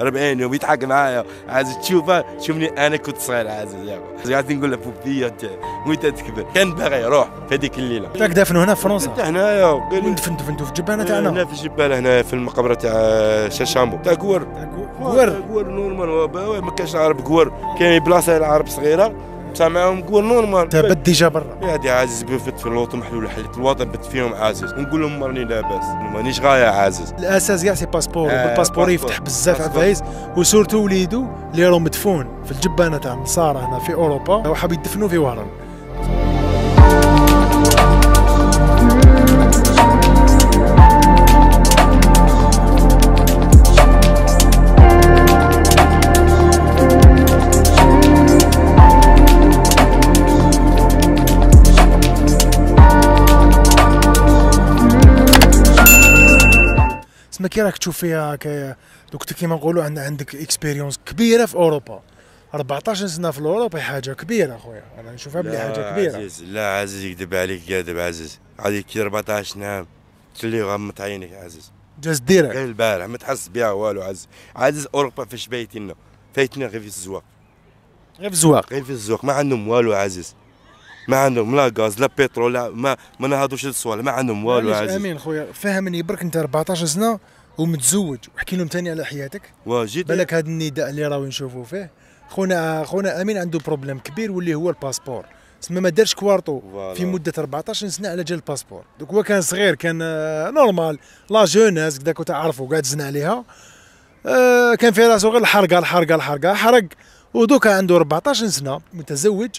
ربعين يضحك معايا عايز تشوفها شوفني انا كنت صغير عايز قاعد نقول له بوبي انت وانت تكبر كان باغي يروح في هذيك الليله راك طيب، دافن هنا في فرنسا انت هنايا وين دفن دفنتو في الجبانه تاعنا هنا في الجبانه هنا في المقبره تاع شاشامبو تاع كور كور كور نورمال ما كانش العرب كور كاين بلاصه العرب صغيره معاهم نقول نورمال تبدي بت ديجا برا هادي عزيز بفت في اللوطو محلول حلت الوطن بت فيهم عزيز ونقول لهم راني لاباس مانيش غايه عزيز الاساس كاع سي باسبور آه بالباسبور يفتح بزاف عفايس وسورتو وليدو اللي راهو مدفون في الجبانه تاع النصارى هنا في اوروبا وحاب يدفنوا في وهران ما كي راك تشوف فيها دوك كيما نقولوا عندك اكسبيريونس كبيره في اوروبا 14 سنه في اوروبا حاجه كبيره خويا انا نشوفها بلي حاجه كبيره عزيز لا عزيز يكذب عليك كاذب عزيز عليك كي 14 عام تولي غمت عينك عزيز جاز ديرها غير البارح ما تحس بها والو عزيز عزيز اوروبا فاش بايتنا فايتنا غير في الزواق غير في الزواق غير في الزواق ما عندهم والو عزيز ما عندهم لا غاز لا بترول لا ما ما نهضوش السوال ما عندهم والو عزيز امين خويا فهمني برك انت 14 سنه ومتزوج وحكي لهم ثاني على حياتك واجد بالك هذا النداء اللي راهو نشوفوا فيه خونا خونا امين عنده بروبليم كبير واللي هو الباسبور تسمى ما دارش كوارطو في مده 14 سنه على جال الباسبور دوك هو كان صغير كان آه، نورمال لا جوناس كنت عارفه قاعد زنا عليها آه، كان في راسه غير الحرقه الحرقه الحرقه حرق ودوكا عنده 14 سنه متزوج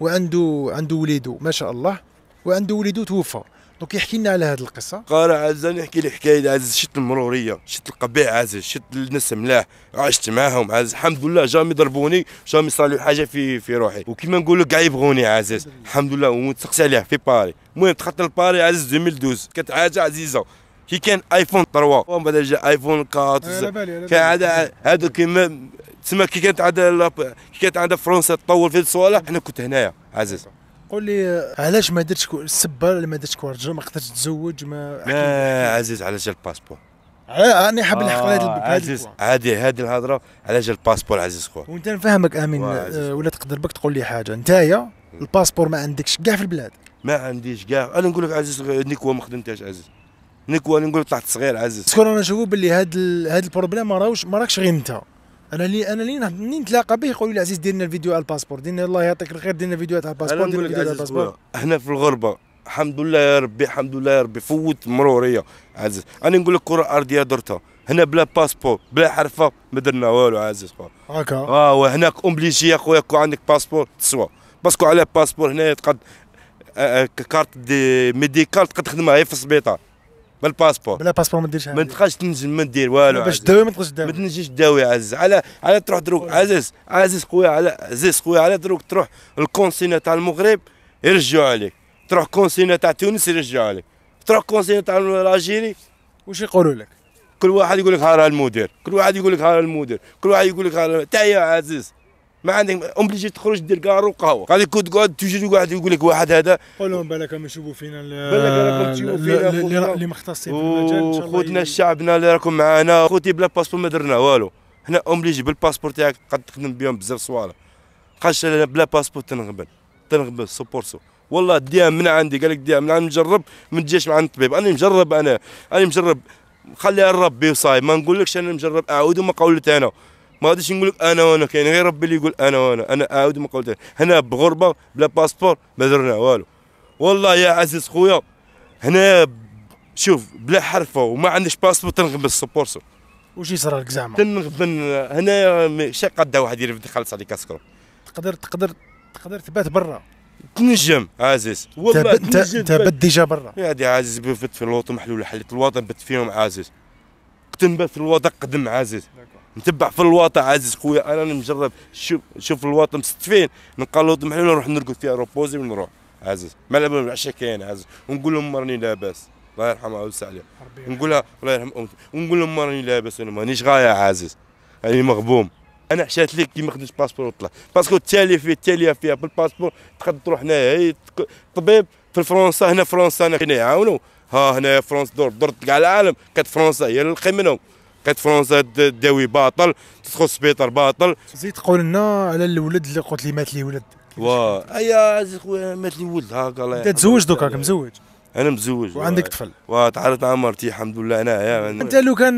وعنده عنده وليده ما شاء الله وعنده وليده توفى دونك يحكي لنا على هذه القصه قال عز يحكي لي حكايه عز شت المروريه شت القبيح عز شت الناس ملاح عشت معاهم عز الحمد لله جامي ضربوني جامي صار لي حاجه في في روحي وكيما لك كاع يبغوني عزيز الحمد لله ونتسقسي عليه في باري المهم دخلت لباري عز 2012 كانت حاجه عزيزه كي كان ايفون 3 ومن بعد جا ايفون 4 كان عاد هذا كيما تسمى كي كانت عاد كي كانت عاد فرنسا تطور في الصوالح انا كنت هنايا عزيز قول لي علاش ما درتش السبه اللي ما درتش كوارجر ما قدرتش تزوج ما لا عزيز علاش الباسبور انا حاب نحقق آه عزيز عادي هذه الهضره على جال الباسبور عزيز خويا وانت نفهمك امين آه، ولا تقدر بك تقول لي حاجه نتايا الباسبور ما عندكش كاع في البلاد ما عنديش كاع انا نقول لك عزيز نيكو ما خدمتهاش عزيز نكوى نقول طلعت صغير عزيز شكون انا نشوفوا باللي هاد ال... هاد البروبليم ما راهوش ما راكش غير انت انا لي انا لي منين نتلاقى به يقول لي عزيز دير لنا الفيديو على الباسبور دير الله يعطيك الخير دير لنا فيديوهات على الباسبور دير لنا فيديوهات على الباسبور هنا في الغربه الحمد لله يا ربي الحمد لله يا ربي فوت مروريه عزيز انا نقول لك كره ارضيه درتها هنا بلا باسبور بلا حرفه ما درنا والو عزيز خويا هكا اه وهناك اوبليجي يا خويا كون عندك باسبور تسوى باسكو على باسبور هنا تقد آه، آه، كارت دي ميديكال تقد تخدمها في السبيطار بالباسبور بلا باسبور ما ديرش ما تبقاش تنجم ما دير والو باش تداوي ما تبقاش تداوي ما تنجمش تداوي عزيز على على تروح دروك عزيز عزيز خويا على عزيز خويا على دروك تروح الكونسينا تاع المغرب يرجعوا عليك تروح كونسينا تاع تونس يرجعوا عليك تروح كونسينا تاع الجيري واش يقولوا لك كل واحد يقول لك راه المدير كل واحد يقول لك راه المدير كل واحد يقول لك ها حتى يا عزيز ما عندك اومبليجي تخرج دير كارو وقهوه غادي كود تقعد تجي واحد يقول لك واحد هذا قول لهم بالك راهم يشوفوا فينا راكم تشوفوا فينا اللي مختصين في المجال خوتنا إيه. شعبنا اللي راكم معانا خوتي بلا باسبور ما درنا والو حنا اومبليجي بالباسبور تاعك قد تخدم بهم بزاف صوالح قاش بلا باسبور سو بور سوبورسو والله ديها من عندي قال لك ديها من عندي مجرب ما تجيش مع الطبيب انا مجرب انا انا مجرب خليها لربي وصايب ما نقولكش انا مجرب اعود وما قولت انا ما غاديش نقول لك انا وانا كاين غير ربي اللي يقول انا وانا انا عاود ما قلت هنا بغربه بلا باسبور ما درنا والو والله يا عزيز خويا هنا شوف بلا حرفه وما عندش باسبور تنغب بورسو وجي يصرى لك زعما تنغبن هنا شي قد واحد يرفد يخلص عليك اسكرو تقدر تقدر تقدر تبات برا تنجم عزيز والله انت انت بت ديجا برا يا دي عزيز بفت في الوطن محلول حليت الوطن بت فيهم عزيز تنبت في الوطن قدم عزيز نتبع في الواطا عزيز خويا انا مجرب شوف شوف الواطا مستفين نقلوط محلول نروح نرقد فيها روبوزي ونروح عزيز ما لعبنا العشاء كاين عزيز ونقول لهم راني لاباس الله يرحمها ويوسع عليها نقولها الله يرحم امتي ونقول لهم راني لاباس انا مانيش غايه عزيز راني مغبوم انا حشات ليك كي ما خدمتش باسبور وطلع باسكو التالي في التاليه فيها بالباسبور تقدر تروح هنايا طبيب في فرنسا هنا فرنسا هنا يعاونوا ها هنا فرنسا دور دور كاع العالم كانت فرنسا هي اللي منهم كانت فرنسا داوي باطل تدخل السبيطار باطل زيد تقول لنا على الولد اللي قلت لي مات لي ولد واه ايا زيد خويا مات لي ولد هاكا الله انت تزوج دوكا راك مزوج انا مزوج وعندك طفل وتعرضت مع مرتي الحمد لله يا انت لو كان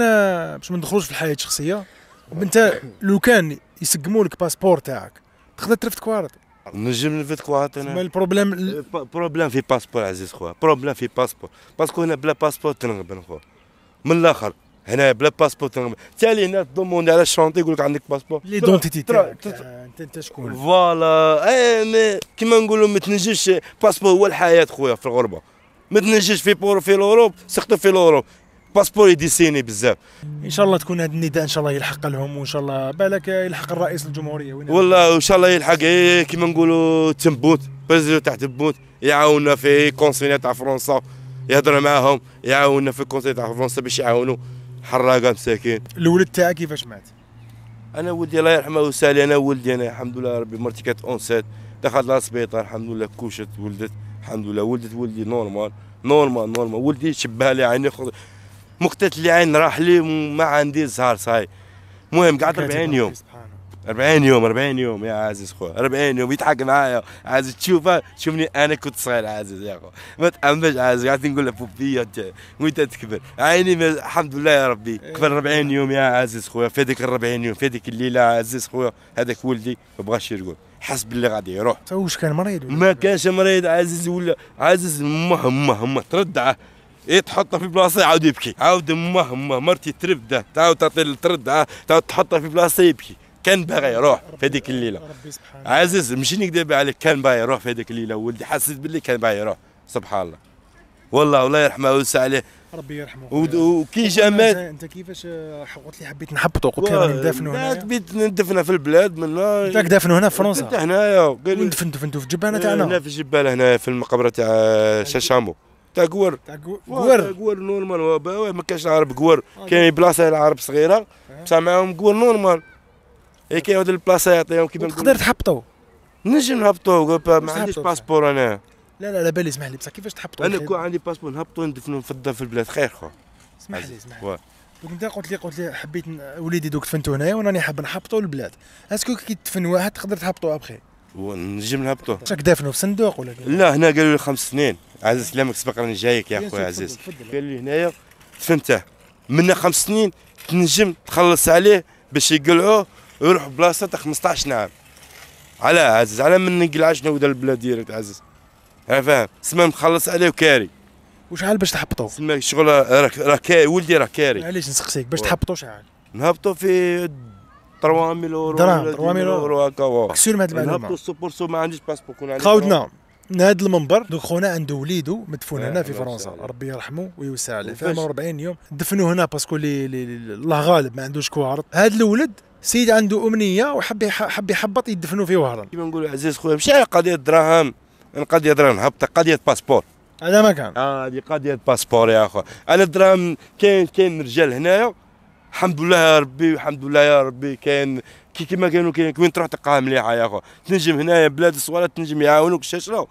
باش ما ندخلوش في الحياه الشخصيه انت لو كان يسقموا لك باسبور تاعك تقدر ترفد كوارط نجم نرفد كوارط انا البروبليم البروبليم بروبليم في باسبور عزيز خويا بروبليم في باسبور باسكو هنا بلا باسبور تنغبن خويا من الاخر هنا بلا باسبور تالي هنا تضمون على الشونطي يقول لك عندك باسبور ليدونتيتي تاعك انت انت شكون فوالا اي مي كيما نقولوا ما تنجمش باسبور هو الحياه خويا في الغربه ما تنجمش في بور في الاوروب سقطوا في الاوروب باسبور يديسيني بزاف ان شاء الله تكون هذا النداء ان شاء الله يلحق لهم وان شاء الله بالك يلحق الرئيس الجمهوريه والله ان شاء الله يلحق إيه، إيه، كيما نقولوا تنبوت بريزيدو تاع تنبوت يعاوننا في كونسيليا تاع فرنسا يهضر معاهم يعاوننا في الكونسيليا تاع فرنسا باش يعاونوا حراقه مساكين الولد تاعك كيفاش مات انا ولدي الله يرحمه وسالي انا ولدي انا الحمد لله ربي مرتي كانت اونسات دخلت للسبيطار الحمد لله كوشت ولدت الحمد لله ولدت ولدي نورمال نورمال نورمال ولدي شبه لي عيني خد مقتت لي عين راح لي ما عندي زهر صاي المهم قعدت 40 يوم 40 يوم 40 يوم يا عزيز خويا 40 يوم يضحك معايا عزيز تشوف تشوفني انا كنت صغير عزيز يا خويا ما تامنش عزيز قاعد نقول لك فوبيا وانت تكبر عيني الحمد لله يا ربي إيه. كبر 40 يوم يا عزيز خويا في هذيك 40 يوم في هذيك الليله عزيز خويا هذاك ولدي ما بغاش يرقد حس باللي غادي يروح واش كان مريض ما كانش مريض عزيز ولا عزيز امه امه امه تردعه ايه تحطها في بلاصه يعاود يبكي عاود امه امه مرتي تربده تعاود تعطي تردعه تعاود في بلاصه يبكي كان باغي يروح في هذيك الليله عزيز ماشي نكذب عليك كان باغي يروح في هذيك الليله ولدي حسيت باللي كان باغي يروح سبحان الله والله الله يرحمه ويوسع عليه ربي يرحمه وكي جا مات انت كيفاش قلت آه، لي حبيت نحبطه قلت لي راني ندفنه هنا حبيت ندفنه في البلاد من انت دافنه هنا في فرنسا انت هنايا ندفن دفنتو في الجبانه تاعنا هنا في الجباله هنا في المقبره تاع شاشامو آه، تاع قور تاع قور قور نورمال ما كانش العرب قور آه، كاين بلاصه العرب صغيره بصح معاهم قور نورمال اي هذا البلاصه يعطيهم كيما تقدر تحبطو نجم نهبطوا ما عنديش باسبور انا لا لا لا بالي اسمح لي بصح كيفاش تحبطوا انا كون عندي باسبور نهبطوا ندفنوا في الدار في البلاد خير خو اسمح لي اسمح لي دوك انت قلت لي قلت لي حبيت وليدي دوك دفنتو هنايا وراني حاب نهبطوا للبلاد اسكو كي تدفن واحد تقدر تهبطوا ابخي ونجم نهبطوا شاك دافنوا في صندوق ولا لا هنا قالوا لي خمس سنين عزيز سلامك سبق راني جايك يا خويا عزيز قال لي هنايا دفنته من خمس سنين تنجم تخلص عليه باش يقلعوه يروح بلاصه تاع 15 عام على عزيز على من شنو نود البلاد ديالك عزيز انا فاهم سما مخلص عليه وكاري وشحال باش تحبطوا سما شغل راه راك ولدي راه كاري علاش نسقسيك باش تحبطوا شحال نهبطوا في 300 اورو درهم 300 اورو هكا كسور من هاد المعلومه نهبطوا سو ما عنديش باسبور كون عليه خاودنا من هذا المنبر دوك خونا عنده وليدو مدفون هنا في فرنسا ربي يرحمه ويوسع عليه 48 يوم دفنوه هنا باسكو الله غالب ما عندوش كوارط هذا الولد سيد عنده امنيه وحب حب يحبط يدفنوا في وهران كيما نقولوا عزيز خويا ماشي على قضيه دراهم قضيه دراهم هبطه قضيه باسبور هذا ما كان اه هذه قضيه باسبور يا اخو انا الدراهم كاين كاين رجال هنايا الحمد لله يا ربي الحمد لله يا ربي كاين كي كيما كانوا كاين وين تروح تلقاها مليحه يا اخو تنجم هنايا بلاد الصوالح تنجم يعاونوك شاشره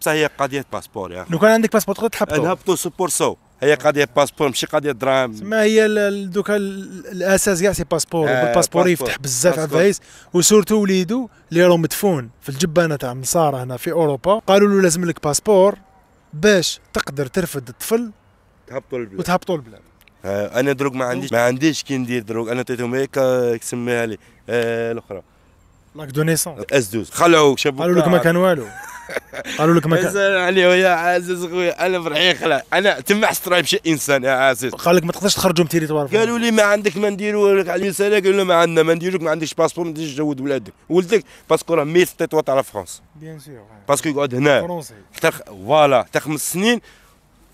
بصح هي قضيه باسبور يا اخو لو كان عندك باسبور تقدر تحبطو نهبطو سبور سو هي قضيه باسبور ماشي قضيه دراهم ما هي دوكا الاساس كاع سي باسبور آه بالباسبور يفتح بزاف عفايس وسورتو وليدو اللي راهو مدفون في الجبانه تاع النصارى هنا في اوروبا قالوا له لازم لك باسبور باش تقدر ترفد الطفل تهبطوا البلاد وتهبطوا البلاد آه، انا دروك ما عنديش ما عنديش كي ندير دروك انا عطيتهم هيك سميها لي آه الاخرى لاك دو نيسون اس 12 خلعوك شابوك قالوا لك ما كان والو قالوا لك ما كان علي ويا عزيز خويا انا فرحي خلع انا تما حسيت روحي بشي انسان يا عزيز قال لك ما تقدرش تخرجوا من تيريتوار قالوا لي ما عندك ما نديروا لك على اليسار قالوا لي ما عندنا ما نديروا لك ما عندكش باسبور ما تجيش تزود ولادك ولدك باسكو راه ميت تيتوا تاع فرونس بيان سور باسكو يقعد هنا فوالا حتى خمس سنين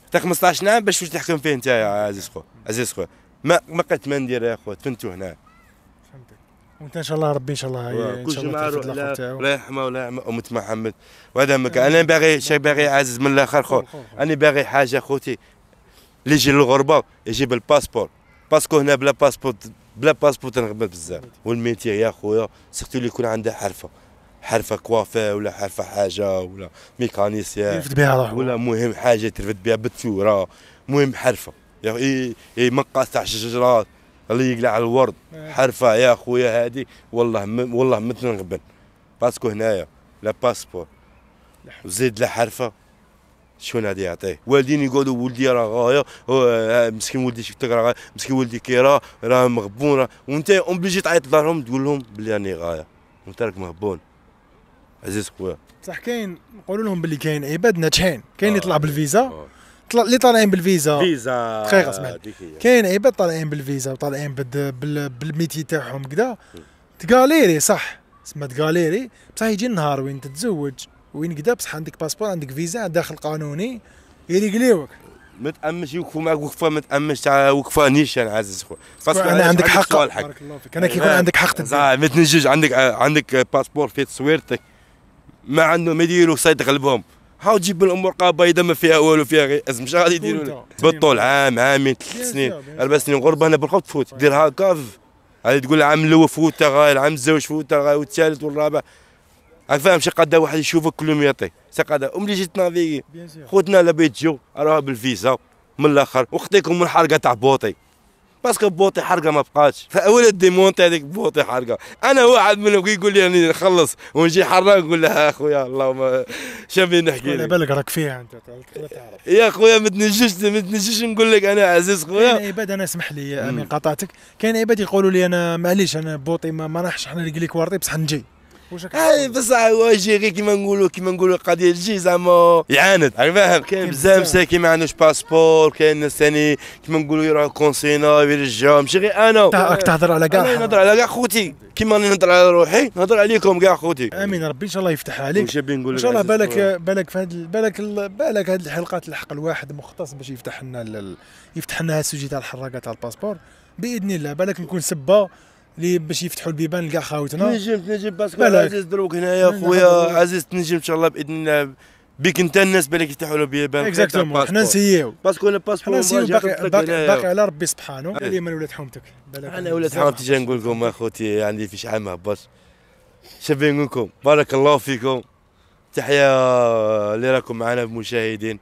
حتى 15 عام باش تحكم فيه انت يا عزيز خويا عزيز خويا ما ما قلت ما ندير يا خويا تفنتوا هنا فهمتك وانت ان شاء الله ربي ان شاء الله كل معروف روح الله يرحمه ولا يعمل امة محمد وهذا همك انا باغي شي باغي عزز من الاخر خو انا باغي حاجه خوتي اللي يجي للغربه يجيب الباسبور باسكو هنا بلا باسبور بلا باسبور تنغبن بزاف والميتير يا خويا سيرتو اللي يكون عنده حرفه حرفه كوافا ولا حرفه حاجه ولا ميكانيسيا يرفد بها روحه ولا مهم حاجه ترفد بها بالثوره مهم حرفه يعني مقاس تاع شجرات الله يقلع الورد إيه. حرفه يا خويا هادي والله م... والله متنغبن باسكو هنايا لا باسبور زيد لا حرفه شكون هادي يعطيه والدين يقولوا آه، ولدي راه غايه مسكين ولدي شفتك راه مسكين ولدي كي راه راه مغبون وانت اوبليجي تعيط لهم تقول لهم بلي راني غايه وانت راك مهبون عزيز خويا بصح كاين نقولوا لهم باللي كاين عباد ناجحين كاين اللي آه. طلع بالفيزا آه. اللي طالعين بالفيزا فيزا دقيقه اسمعني كاين عباد طالعين بالفيزا وطالعين بالميتي تاعهم كذا تقاليري صح تسمى تقاليري بصح يجي النهار وين تتزوج وين كذا بصح عندك باسبور عندك فيزا داخل قانوني ليوك ما تامش يوقفوا معك وقفه ما تامش تاع وقفه نيشان عزيز خويا باسبور انا عندك حق بارك الله فيك انا كيكون عندك حق تدير ما تنجمش عندك عندك باسبور فيه تصويرتك ما عنده ما يديروا صيد قلبهم هاو تجيب الامور بيضاء ما فيها والو فيها غير ازم شنو غادي يديروا لك بطل عام عامين ثلاث سنين اربع سنين غربه انا بالخط تفوت طيب. دير هاكا غادي تقول العام الاول فوت العام الزوج فوت والثالث والرابع فاهم شي قاده واحد يشوفك كل يوم يعطي سي قاده ام اللي جيت نافيغي خوتنا لا بيت جو راه بالفيزا من الاخر وخطيكم من حرقه تاع بوطي باسكو بوطي حرقه ما بقاتش فاول ديمونتي هذيك بوطي حرقه انا واحد منهم كي يقول لي راني نخلص ونجي حراق نقول له اخويا اللهم شافي نحكي على بالك راك فيها انت تعرف يا خويا ما تنجمش ما تنجمش نقول لك انا عزيز خويا كاين عباد انا اسمح لي انا قطعتك كاين عباد يقولوا لي انا معليش انا بوطي ما, راحش راحش حنا لك كوارتي بصح نجي اي بصح هو جيري كيما نقولوا كيما نقولوا القضيه تجي زعما يعاند فاهم كاين بزاف مساكين ما عندوش باسبور كاين ناس ثاني كيما نقولوا يروحوا كونسينا يرجعوا ماشي غير انا راك تهضر على كاع انا نهضر على كاع خوتي كيما راني نهضر على روحي نهضر عليكم كاع خوتي امين ربي ان شاء الله يفتح عليك ان شاء الله بالك بالك في هاد بالك بالك هاد الحلقات الحق الواحد مختص باش يفتح لنا يفتح لنا السوجي تاع الحراقه تاع الباسبور باذن الله بالك نكون سبه اللي باش يفتحوا البيبان لكاع خاوتنا تنجم تنجم باسكو عزيز دروك هنايا خويا عزيز تنجم ان شاء الله باذن الله بيك انت الناس بالك يفتحوا له بيبان اكزاكتومون حنا نسيو باسكو انا باسكو حنا نسيو باقي باقي على ربي سبحانه من ولاد حومتك انا ولاد حومتي جاي نقول لكم اخوتي عندي فيش عام هباش شبي نقول لكم بارك الله فيكم تحية اللي راكم معنا مشاهدين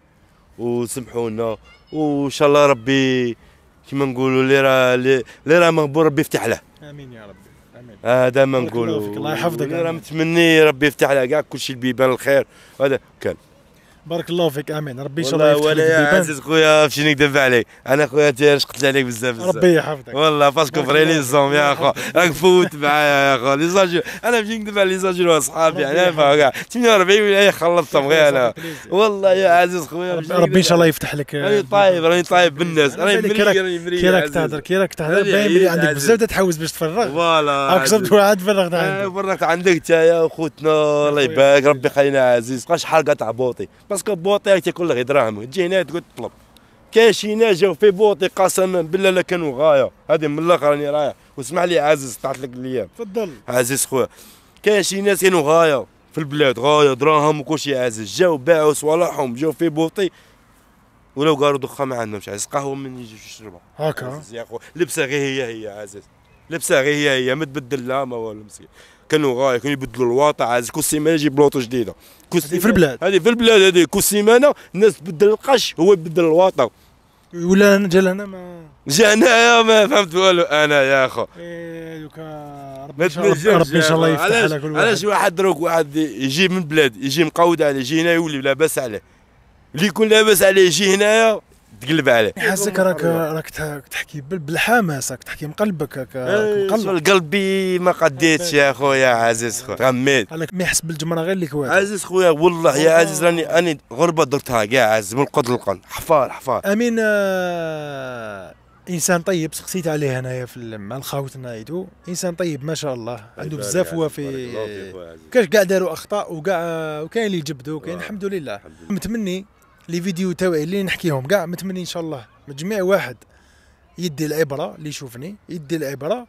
وسمحوا لنا وان شاء الله ربي كيما نقولوا اللي راه اللي راه مغبور ربي يفتح له امين يا ربي هذا آه ما نقولوا الله يحفظك انا متمني ربي يفتح لها كاع كلشي البيبان الخير هذا كان بارك الله فيك امين ربي ان شاء الله يفتح لك يا عزيز خويا فشي نكذب عليك انا خويا تيرش شقت عليك بزاف بزاف ربي يحفظك والله باسكو فري لي زوم يا خو راك فوت معايا يا خو لي زاجور انا ماشي نكذب على لي زاجور صحابي يعني انا كاع 48 خلصتهم غير انا والله يا عزيز خويا ربي ان شاء الله يفتح لك آه، راني طايب راني طايب بالناس راني مريق راني مريق كي راك تهضر كي راك تهضر باين بلي عندك بزاف تحوس باش تفرغ فوالا كسبت واحد فرغت عندك فرغت عندك انت يا خوتنا الله يبارك ربي يخلينا عزيز بقاش حرقه تاع بوطي باسكو بوطيرتي كلها غير دراهم تجي هنا تقول تطلب كاين ناس جاو في بوطي قسما بالله لا كانوا غايه هذه من الاخر راني رايح واسمع لي عزيز طلعت لك الايام تفضل عزيز خويا كاين شي ناس كانوا غايه في البلاد غايه دراهم وكل شيء عزيز جاو باعوا صوالحهم جاو في بوطي ولو قالوا دخا ما عندهمش عزيز قهوه من يجي يشربها هكا يا خو لبسه غير هي هي عزيز لبسه غير هي هي ما تبدل لا ما والو مسكين كانوا غايه كانوا يبدلوا الواطع عايز كل سيمانه يجيب لوطه جديده كل في البلاد هذه في البلاد هذه كل سيمانه الناس تبدل القش هو يبدل الواطا ولا جا لهنا ما جا هنايا ما فهمت والو انا يا اخو ايه ربي ان شاء الله يفتح على علاش واحد دروك واحد يجي من بلاد يجي مقود عليه يجي هنا يولي لاباس عليه اللي يكون لاباس عليه يجي هنايا تقلب عليه يعني حاسك راك راك تحكي بالحماس راك تحكي من قلبك راك إيه، مقلب قلبي ما قديتش يا خويا عزيز خويا غميت انا ما يحس بالجمره غير اللي واحد عزيز خويا والله يا عزيز راني راني غربه درتها كاع عزيز من قد لقن حفار حفار امين آه، انسان طيب سقسيت عليه انايا في مع الخاوت نايدو انسان طيب ما شاء الله عنده بزاف هو في كاش كاع داروا اخطاء وكاع وكاين اللي جبدوا كاين الحمد لله متمني لي فيديو تاوعي اللي نحكيهم كاع متمني ان شاء الله من جميع واحد يدي العبره اللي يشوفني يدي العبره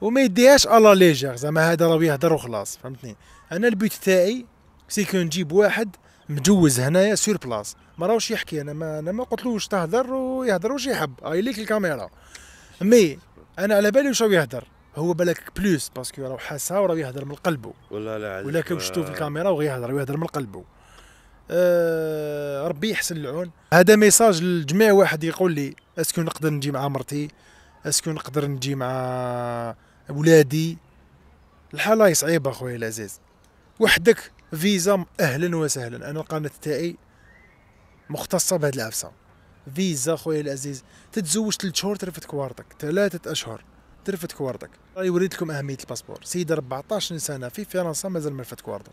وما يديهاش الا ليجير زعما هذا راه يهضر وخلاص فهمتني انا البيت تاعي سيكو نجيب واحد مجوز هنايا سور بلاص ما راهوش يحكي انا ما انا ما قلتلوش تهضر ويهضر واش يحب هاي ليك الكاميرا مي انا على بالي واش يهضر هو بالك بلوس باسكو راهو حاسها وراه يهضر من قلبه ولا لا ولا كي شفتو في الكاميرا وغيهضر ويهضر من قلبه آه ربي يحسن العون هذا ميساج لجميع واحد يقول لي اسكو نقدر نجي مع مرتي اسكو نقدر نجي مع ولادي الحالة صعيبة خويا العزيز وحدك فيزا اهلا وسهلا انا القناة تاعي مختصة بهذه العفسة فيزا خويا العزيز تتزوج ثلاث شهور ترفد كوارتك ثلاثة اشهر ترفد كوارتك راني وريت لكم اهمية الباسبور سيدة 14 سنة في فرنسا مازال ما رفد كوارتو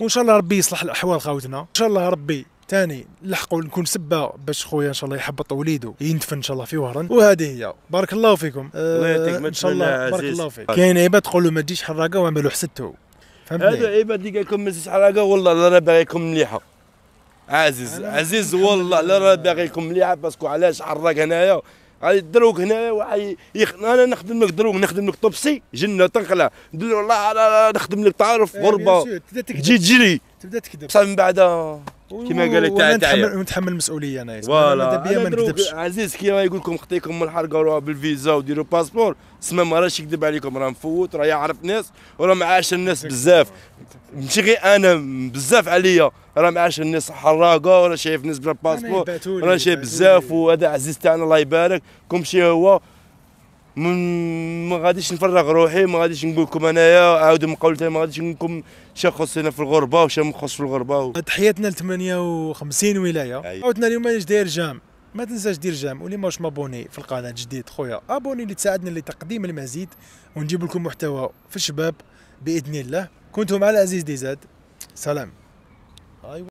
وان شاء الله ربي يصلح الاحوال خاوتنا ان شاء الله ربي ثاني لحقوا نكون سبه باش خويا ان شاء الله يحبط وليده يندفن ان شاء الله في وهران وهذه هي بارك الله فيكم الله آه، ان شاء الله بارك الله فيك كاين عباد تقولوا ما تجيش حراقه وعملوا حسدته فهمتني هذا عباد اللي قال لكم ما تجيش حراقه والله انا باغيكم مليحه عزيز عزيز والله لا راه باغيكم مليحه باسكو علاش حراك هنايا غادي الدروك هنا وعي يخ... انا نخدم لك دروك نخدم لك طبسي جنه تنقله والله نخدم لك تعرف إيه، غربه تجي تجري تبدا تكذب بصح من بعد كما قال لك تاع تاع ونتحمل المسؤوليه انا فوالا ما نكذبش عزيز كيما يقول لكم خطيكم من الحرق وروح بالفيزا وديروا باسبور سما ما راهش يكذب عليكم راه مفوت راه يعرف ناس وراه معاشر الناس بزاف ماشي غير انا بزاف عليا راه معاشر الناس حراقه وراه شايف ناس بلا باسبور راه شايف بزاف وهذا عزيز تاعنا الله يبارك كل شيء هو ما غاديش نفرغ روحي ما غاديش نقول لكم انايا عاود من قول ما غاديش نقول لكم شا خص هنا في الغربه وشا ما في الغربه و... تحياتنا ل 58 ولايه عاودنا اليوم داير جام ما تنساش دير جام واللي ماهوش مابوني في القناه جديد خويا ابوني لتساعدنا لتقديم المزيد ونجيب لكم محتوى في الشباب باذن الله كنتم مع العزيز ديزاد سلام